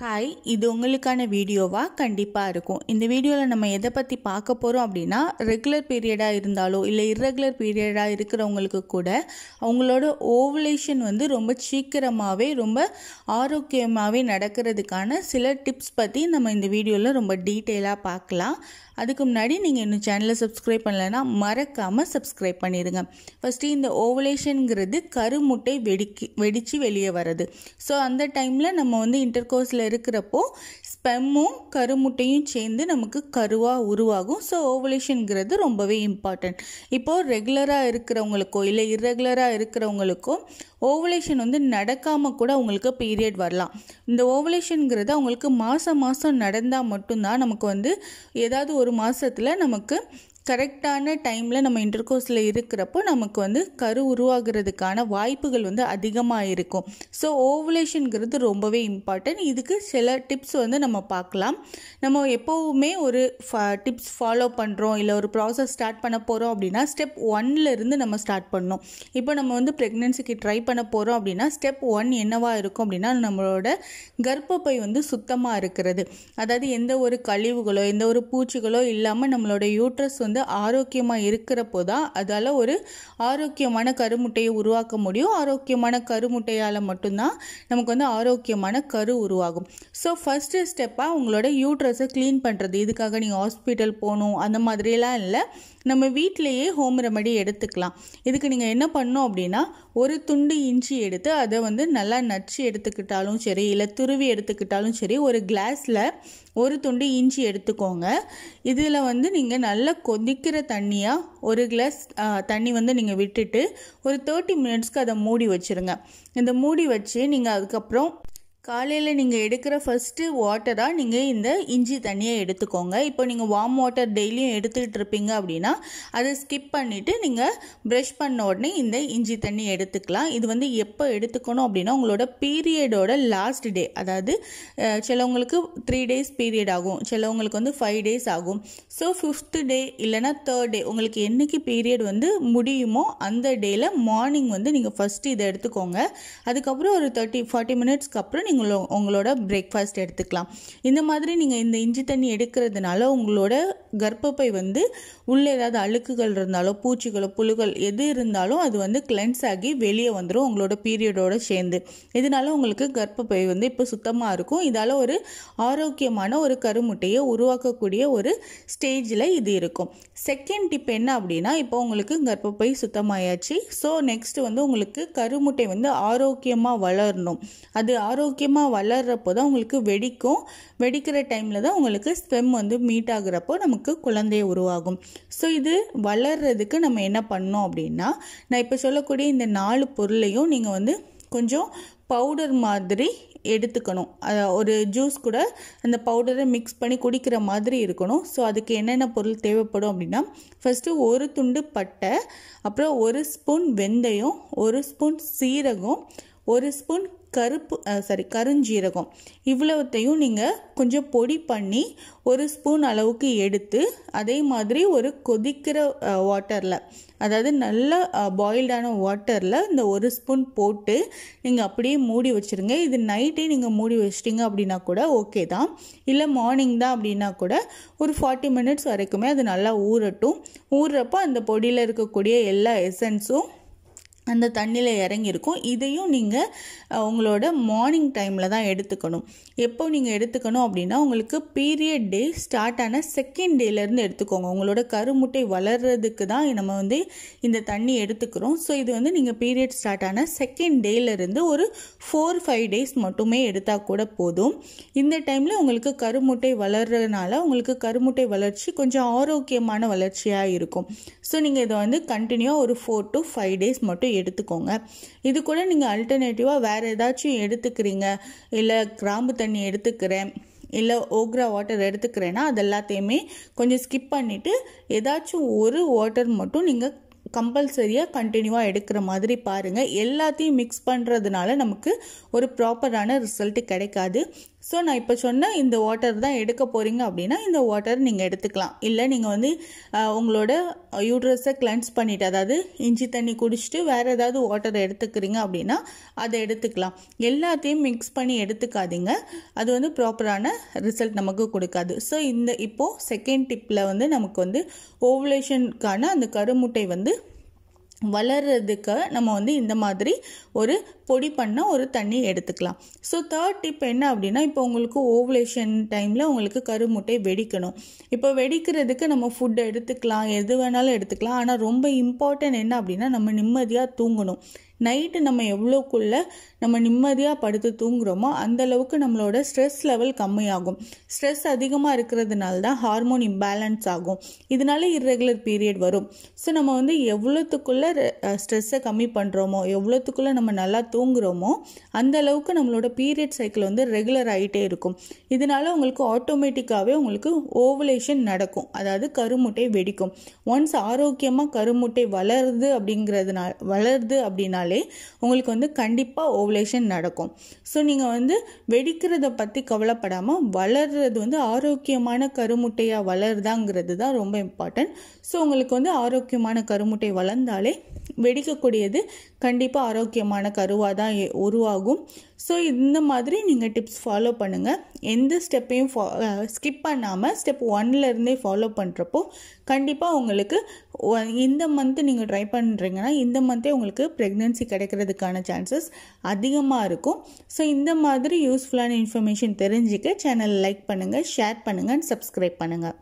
hi இது உங்களுக்கான வீடியோவாக கண்டிப்பாக இருக்கும் இந்த வீடியோவில் நம்ம எதை பற்றி பார்க்க போகிறோம் அப்படின்னா ரெகுலர் பீரியடாக இருந்தாலோ இல்லை இர்ரெகுலர் பீரியடாக இருக்கிறவங்களுக்கு கூட அவங்களோட ஓவலேஷன் வந்து ரொம்ப சீக்கிரமாகவே ரொம்ப ஆரோக்கியமாகவே நடக்கிறதுக்கான சில டிப்ஸ் பற்றி நம்ம இந்த வீடியோவில் ரொம்ப டீட்டெயிலாக பார்க்கலாம் அதுக்கு முன்னாடி நீங்கள் இன்னும் சேனலை சப்ஸ்கிரைப் பண்ணலைன்னா மறக்காமல் சப்ஸ்கிரைப் பண்ணிடுங்க ஃபஸ்ட்டு இந்த ஓவலேஷனுங்கிறது கருமுட்டை வெடிக்கி வெடித்து வெளியே வர்றது ஸோ அந்த டைமில் நம்ம வந்து இன்டர்கோர்ஸில் இருக்கிறப்போ ஸ்பெம்மும் கருமுட்டையும் சேர்ந்து நமக்கு கருவாக உருவாகும் ஸோ ஓவலேஷனுங்கிறது ரொம்பவே இம்பார்ட்டன்ட் இப்போது ரெகுலராக இருக்கிறவங்களுக்கோ இல்லை இர்ரெகுலராக இருக்கிறவங்களுக்கோ ஓவலேஷன் வந்து நடக்காமல் கூட அவங்களுக்கு பீரியட் வரலாம் இந்த ஓவலேஷனுங்கிறது அவங்களுக்கு மாதம் மாதம் நடந்தால் மட்டும்தான் நமக்கு வந்து ஏதாவது ஒரு மாதத்தில் நமக்கு கரெக்டான டைமில் நம்ம இன்டர்கோர்ஸில் இருக்கிறப்போ நமக்கு வந்து கரு உருவாகிறதுக்கான வாய்ப்புகள் வந்து அதிகமாக இருக்கும் ஸோ ஓவலேஷனுங்கிறது ரொம்பவே இம்பார்ட்டன்ட் இதுக்கு சில டிப்ஸ் வந்து நம்ம பார்க்கலாம் நம்ம எப்போவுமே ஒரு டிப்ஸ் ஃபாலோ பண்ணுறோம் இல்லை ஒரு ப்ராசஸ் ஸ்டார்ட் பண்ண போகிறோம் அப்படின்னா ஸ்டெப் ஒன்லேருந்து நம்ம ஸ்டார்ட் பண்ணோம் இப்போ நம்ம வந்து ப்ரெக்னென்சிக்கு ட்ரை பண்ண போகிறோம் அப்படின்னா ஸ்டெப் ஒன் என்னவாக இருக்கும் அப்படின்னா நம்மளோட கர்ப்பப்பை வந்து சுத்தமாக இருக்கிறது அதாவது எந்த ஒரு கழிவுகளோ எந்த ஒரு பூச்சிகளோ இல்லாமல் நம்மளோட யூட்ரஸ் வந்து ஆரோக்கியமாக இருக்கிறப்போ தான் அதால் ஒரு ஆரோக்கியமான கருமுட்டையை உருவாக்க முடியும் ஆரோக்கியமான கருமுட்டையால் மட்டும்தான் நமக்கு வந்து ஆரோக்கியமான கரு உருவாகும் ஸோ ஃபஸ்ட்டு ஸ்டெப்பாக உங்களோட யூட்ரஸை க்ளீன் பண்ணுறது இதுக்காக நீங்கள் ஹாஸ்பிட்டல் போகணும் அந்த மாதிரிலாம் இல்லை நம்ம வீட்டிலையே ஹோம் ரெமடி எடுத்துக்கலாம் இதுக்கு நீங்கள் என்ன பண்ணும் அப்படின்னா ஒரு துண்டு இஞ்சி எடுத்து அதை வந்து நல்லா நச்சு எடுத்துக்கிட்டாலும் சரி இல்லை துருவி எடுத்துக்கிட்டாலும் சரி ஒரு கிளாஸில் ஒரு துண்டு இஞ்சி எடுத்துக்கோங்க இதில் வந்து நீங்கள் நல்லா கொதிக்கிற தண்ணியாக ஒரு கிளாஸ் தண்ணி வந்து நீங்கள் விட்டுட்டு ஒரு தேர்ட்டி மினிட்ஸ்க்கு அதை மூடி வச்சுருங்க இந்த மூடி வச்சு நீங்கள் அதுக்கப்புறம் காலையில் நீங்கள் எடுக்கிற ஃபஸ்ட்டு வாட்டராக நீங்கள் இந்த இஞ்சி தண்ணியை எடுத்துக்கோங்க இப்போ நீங்கள் வார்ம் வாட்டர் டெய்லியும் எடுத்துக்கிட்டு இருப்பீங்க அப்படின்னா அதை ஸ்கிப் பண்ணிவிட்டு நீங்கள் ப்ரஷ் பண்ண உடனே இந்த இஞ்சி தண்ணி எடுத்துக்கலாம் இது வந்து எப்போ எடுத்துக்கணும் அப்படின்னா உங்களோட பீரியடோட லாஸ்ட் டே அதாவது சிலவங்களுக்கு த்ரீ டேஸ் பீரியட் ஆகும் சிலவங்களுக்கு வந்து ஃபைவ் டேஸ் ஆகும் ஸோ ஃபிஃப்த்து டே இல்லைனா தேர்ட் டே உங்களுக்கு என்றைக்கு பீரியட் வந்து முடியுமோ அந்த டேயில் மார்னிங் வந்து நீங்கள் ஃபஸ்ட்டு இதை எடுத்துக்கோங்க அதுக்கப்புறம் ஒரு தேர்ட்டி ஃபார்ட்டி மினிட்ஸ்க்கு அப்புறம் நீங்கள் உங்களோ உங்களோட பிரேக்ஃபாஸ்ட் எடுத்துக்கலாம் இந்த மாதிரி நீங்கள் இந்த இஞ்சி தண்ணி எடுக்கிறதுனால உங்களோட கர்ப்பப்பை வந்து உள்ளே ஏதாவது அழுக்குகள் இருந்தாலோ பூச்சிகளோ புழுகள் எது இருந்தாலும் அது வந்து கிளென்ஸ் ஆகி வெளியே வந்துடும் உங்களோட பீரியடோடு சேர்ந்து இதனால உங்களுக்கு கர்ப்பப்பை வந்து இப்போ சுத்தமாக இருக்கும் இதால் ஒரு ஆரோக்கியமான ஒரு கருமுட்டையை உருவாக்கக்கூடிய ஒரு ஸ்டேஜில் இது இருக்கும் செகண்ட் டிப் என்ன அப்படின்னா இப்போ உங்களுக்கு கர்ப்பப்பை சுத்தமாயாச்சு ஸோ நெக்ஸ்ட் வந்து உங்களுக்கு கருமுட்டை வந்து ஆரோக்கியமாக வளரணும் அது ஆரோக்கிய அதிகமாக வளர்கிறப்போ தான் உங்களுக்கு வெடிக்கும் வெடிக்கிற டைமில் தான் உங்களுக்கு ஸ்வெம் வந்து மீட் ஆகுறப்போ நமக்கு குழந்தைய உருவாகும் ஸோ இது வளர்கிறதுக்கு நம்ம என்ன பண்ணோம் அப்படின்னா நான் இப்போ சொல்லக்கூடிய இந்த நாலு பொருளையும் நீங்கள் வந்து கொஞ்சம் பவுடர் மாதிரி எடுத்துக்கணும் ஒரு ஜூஸ் கூட அந்த பவுடரை மிக்ஸ் பண்ணி குடிக்கிற மாதிரி இருக்கணும் ஸோ அதுக்கு என்னென்ன பொருள் தேவைப்படும் அப்படின்னா ஃபஸ்ட்டு ஒரு துண்டு பட்டை அப்புறம் ஒரு ஸ்பூன் வெந்தயம் ஒரு ஸ்பூன் சீரகம் ஒரு ஸ்பூன் கருப்பு சாரி கருஞ்சீரகம் இவ்வளவுத்தையும் நீங்கள் கொஞ்சம் பொடி பண்ணி ஒரு ஸ்பூன் அளவுக்கு எடுத்து அதே மாதிரி ஒரு கொதிக்கிற வாட்டரில் அதாவது நல்ல பாயில்டான வாட்டரில் இந்த ஒரு ஸ்பூன் போட்டு நீங்கள் அப்படியே மூடி வச்சுருங்க இது நைட்டே நீங்கள் மூடி வச்சிட்டிங்க அப்படின்னா கூட ஓகே தான் இல்லை மார்னிங் தான் அப்படின்னா கூட ஒரு ஃபார்ட்டி மினிட்ஸ் வரைக்குமே அது நல்லா ஊறட்டும் ஊறுறப்போ அந்த பொடியில் இருக்கக்கூடிய எல்லா எசன்ஸும் அந்த தண்ணியில் இறங்கியிருக்கும் இதையும் நீங்கள் உங்களோட மார்னிங் டைமில் தான் எடுத்துக்கணும் எப்போ நீங்கள் எடுத்துக்கணும் அப்படின்னா உங்களுக்கு பீரியட் டே ஸ்டார்ட் ஆன செகண்ட் டேலேருந்து எடுத்துக்கோங்க உங்களோட கருமுட்டை வளர்கிறதுக்கு தான் நம்ம வந்து இந்த தண்ணி எடுத்துக்கிறோம் ஸோ இது வந்து நீங்கள் பீரியட் ஸ்டார்ட் ஆன செகண்ட் டேலேருந்து ஒரு ஃபோர் ஃபைவ் டேஸ் மட்டுமே எடுத்தால் கூட போதும் இந்த டைமில் உங்களுக்கு கருமுட்டை வளர்கிறதுனால உங்களுக்கு கருமுட்டை வளர்ச்சி கொஞ்சம் ஆரோக்கியமான வளர்ச்சியாக இருக்கும் ஸோ நீங்கள் இதை வந்து கண்டினியூவாக ஒரு ஃபோர் டு ஃபைவ் டேஸ் மட்டும் எடுத்துக்கோங்க இது கூட நீங்கள் அல்டர்னேட்டிவாக வேறு ஏதாச்சும் எடுத்துக்கிறீங்க இல்லை கிராம்பு தண்ணி எடுத்துக்கிறேன் இல்லை ஓக்ரா வாட்டர் எடுத்துக்கிறேன்னா அது எல்லாத்தையுமே கொஞ்சம் ஸ்கிப் பண்ணிவிட்டு ஏதாச்சும் ஒரு வாட்டர் மட்டும் நீங்கள் கம்பல்சரியாக கண்டினியூவாக எடுக்கிற மாதிரி பாருங்கள் எல்லாத்தையும் மிக்ஸ் பண்ணுறதுனால நமக்கு ஒரு ப்ராப்பரான ரிசல்ட் கிடைக்காது ஸோ நான் இப்போ சொன்ன இந்த வாட்டர் தான் எடுக்க போகிறீங்க அப்படின்னா இந்த வாட்டர் நீங்கள் எடுத்துக்கலாம் இல்லை நீங்கள் வந்து உங்களோட யூட்ரஸை கிளென்ஸ் பண்ணிவிட்டு அதாவது இஞ்சி தண்ணி குடிச்சிட்டு வேறு ஏதாவது வாட்டர் எடுத்துக்கிறீங்க அப்படின்னா அதை எடுத்துக்கலாம் எல்லாத்தையும் மிக்ஸ் பண்ணி எடுத்துக்காதீங்க அது வந்து ப்ராப்பரான ரிசல்ட் நமக்கு கொடுக்காது ஸோ இந்த இப்போது செகண்ட் டிப்பில் வந்து நமக்கு வந்து ஓவலேஷனுக்கான அந்த கருமுட்டை வந்து வளர்கிறதுக்கு நம்ம வந்து இந்த மாதிரி ஒரு பொடி பண்ணால் ஒரு தண்ணி எடுத்துக்கலாம் ஸோ தேர்ட் டிப் என்ன அப்படின்னா இப்போ உங்களுக்கு ஓவலேஷன் டைமில் உங்களுக்கு கருமுட்டை வெடிக்கணும் இப்போ வெடிக்கிறதுக்கு நம்ம ஃபுட் எடுத்துக்கலாம் எது வேணாலும் எடுத்துக்கலாம் ஆனால் ரொம்ப இம்பார்ட்டன்ட் என்ன அப்படின்னா நம்ம நிம்மதியாக தூங்கணும் நைட்டு நம்ம எவ்வளோக்குள்ள நம்ம நிம்மதியாக படுத்து தூங்குறோமோ அந்தளவுக்கு நம்மளோட ஸ்ட்ரெஸ் லெவல் கம்மியாகும் ஸ்ட்ரெஸ் அதிகமாக இருக்கிறதுனால தான் ஹார்மோன் இம்பேலன்ஸ் ஆகும் இதனால இர்ரெகுலர் பீரியட் வரும் ஸோ நம்ம வந்து எவ்வளோத்துக்குள்ளே ஸ்ட்ரெஸ்ஸை கம்மி பண்ணுறோமோ எவ்வளோத்துக்குள்ளே நம்ம நல்லா தூங்குகிறோமோ அந்த அளவுக்கு நம்மளோட பீரியட் சைக்கிள் வந்து ரெகுலர் ஆகிட்டே இருக்கும் இதனால் உங்களுக்கு ஆட்டோமேட்டிக்காகவே உங்களுக்கு ஓவலேஷன் நடக்கும் அதாவது கருமுட்டை வெடிக்கும் ஒன்ஸ் ஆரோக்கியமாக கருமுட்டை வளருது அப்படிங்கிறதுனால வளருது அப்படின்னாலே உங்களுக்கு வந்து கண்டிப்பாக ஓவலேஷன் நடக்கும் ஸோ நீங்கள் வந்து வெடிக்கிறத பற்றி கவலைப்படாமல் வளர்கிறது வந்து ஆரோக்கியமான கருமுட்டையாக வளருதாங்கிறது தான் ரொம்ப இம்பார்ட்டன்ட் ஸோ உங்களுக்கு வந்து ஆரோக்கியமான கருமுட்டை வளர்ந்தாலே வெடிக்கக்கூடியது கண்டிப்பாக ஆரோக்கியமான கருவாக உருவாக தான் உருவாகும் ஸோ இந்த மாதிரி நீங்கள் டிப்ஸ் ஃபாலோ பண்ணுங்கள் எந்த ஸ்டெப்பையும் ஃபா ஸ்கிப் பண்ணாமல் ஸ்டெப் ஒன்லேருந்தே ஃபாலோ பண்ணுறப்போ கண்டிப்பாக உங்களுக்கு இந்த மந்த்து நீங்கள் ட்ரை பண்ணுறீங்கன்னா இந்த மந்த்தே உங்களுக்கு ப்ரெக்னென்சி கிடைக்கிறதுக்கான சான்சஸ் அதிகமாக இருக்கும் ஸோ இந்த மாதிரி யூஸ்ஃபுல்லான இன்ஃபர்மேஷன் தெரிஞ்சுக்க சேனல் லைக் பண்ணுங்கள் ஷேர் பண்ணுங்கள் அண்ட் சப்ஸ்கிரைப் பண்ணுங்கள்